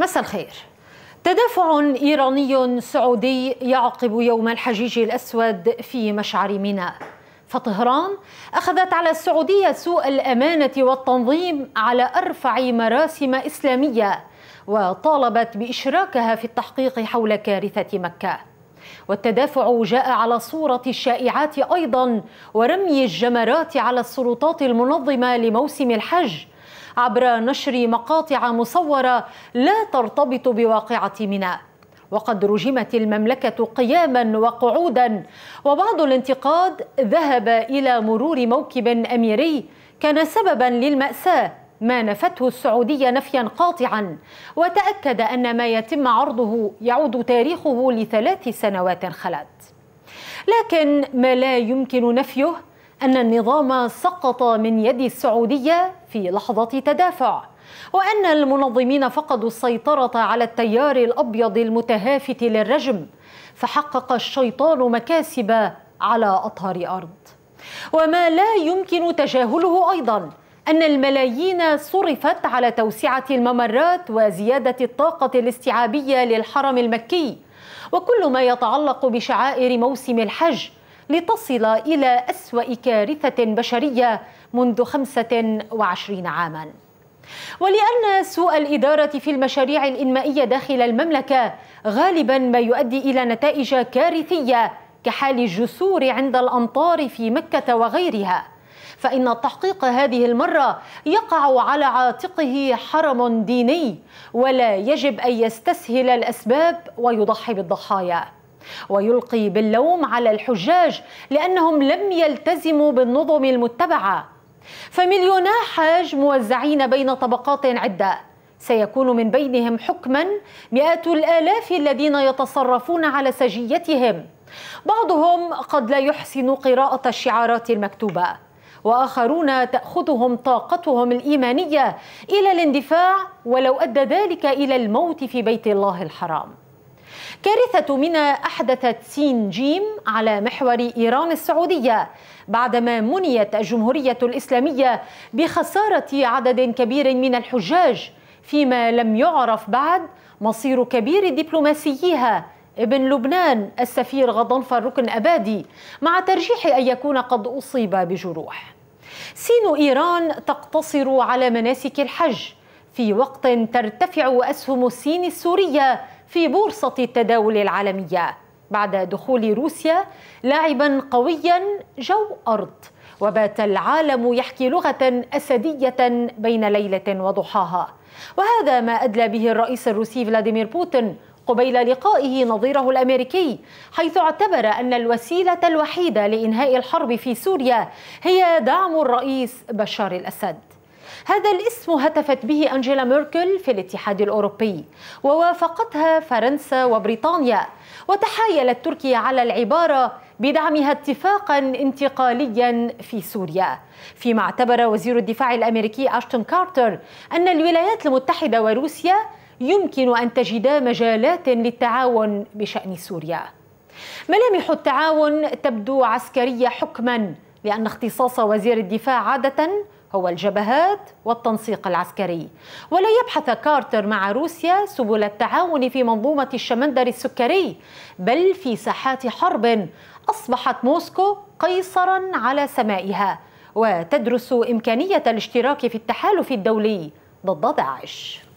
مساء الخير تدافع ايراني سعودي يعقب يوم الحجيج الاسود في مشعر ميناء فطهران اخذت على السعوديه سوء الامانه والتنظيم على ارفع مراسم اسلاميه وطالبت باشراكها في التحقيق حول كارثه مكه والتدافع جاء على صوره الشائعات ايضا ورمي الجمرات على السلطات المنظمه لموسم الحج عبر نشر مقاطع مصورة لا ترتبط بواقعة ميناء وقد رجمت المملكة قياما وقعودا وبعض الانتقاد ذهب إلى مرور موكب أميري كان سببا للمأساة ما نفته السعودية نفيا قاطعا وتأكد أن ما يتم عرضه يعود تاريخه لثلاث سنوات خلت لكن ما لا يمكن نفيه أن النظام سقط من يد السعودية في لحظة تدافع وأن المنظمين فقدوا السيطرة على التيار الأبيض المتهافت للرجم فحقق الشيطان مكاسب على أطهر أرض وما لا يمكن تجاهله أيضاً أن الملايين صرفت على توسعة الممرات وزيادة الطاقة الاستيعابية للحرم المكي وكل ما يتعلق بشعائر موسم الحج لتصل إلى أسوأ كارثة بشرية منذ 25 عاماً ولأن سوء الإدارة في المشاريع الإنمائية داخل المملكة غالبا ما يؤدي إلى نتائج كارثية كحال الجسور عند الأمطار في مكة وغيرها فإن التحقيق هذه المرة يقع على عاتقه حرم ديني ولا يجب أن يستسهل الأسباب ويضحي بالضحايا ويلقي باللوم على الحجاج لأنهم لم يلتزموا بالنظم المتبعة فمليونا حاج موزعين بين طبقات عدة سيكون من بينهم حكما مئات الآلاف الذين يتصرفون على سجيتهم بعضهم قد لا يحسن قراءة الشعارات المكتوبة واخرون تاخذهم طاقتهم الايمانيه الى الاندفاع ولو ادى ذلك الى الموت في بيت الله الحرام كارثة منى أحدثت سين جيم على محور إيران السعودية بعدما منيت الجمهورية الإسلامية بخسارة عدد كبير من الحجاج فيما لم يعرف بعد مصير كبير دبلوماسيها ابن لبنان السفير غضنفر ركن أبادي مع ترجيح أن يكون قد أصيب بجروح سين إيران تقتصر على مناسك الحج في وقت ترتفع أسهم السين السورية في بورصة التداول العالمية بعد دخول روسيا لاعبا قويا جو أرض وبات العالم يحكي لغة أسدية بين ليلة وضحاها وهذا ما أدلى به الرئيس الروسي فلاديمير بوتين قبيل لقائه نظيره الامريكي حيث اعتبر ان الوسيله الوحيده لانهاء الحرب في سوريا هي دعم الرئيس بشار الاسد هذا الاسم هتفت به أنجيلا ميركل في الاتحاد الأوروبي ووافقتها فرنسا وبريطانيا وتحايلت تركيا على العبارة بدعمها اتفاقا انتقاليا في سوريا فيما اعتبر وزير الدفاع الأمريكي أشتون كارتر أن الولايات المتحدة وروسيا يمكن أن تجدا مجالات للتعاون بشأن سوريا ملامح التعاون تبدو عسكرية حكما لأن اختصاص وزير الدفاع عادة هو الجبهات والتنسيق العسكري ولا يبحث كارتر مع روسيا سبل التعاون في منظومة الشمندر السكري بل في ساحات حرب أصبحت موسكو قيصرا على سمائها وتدرس إمكانية الاشتراك في التحالف الدولي ضد داعش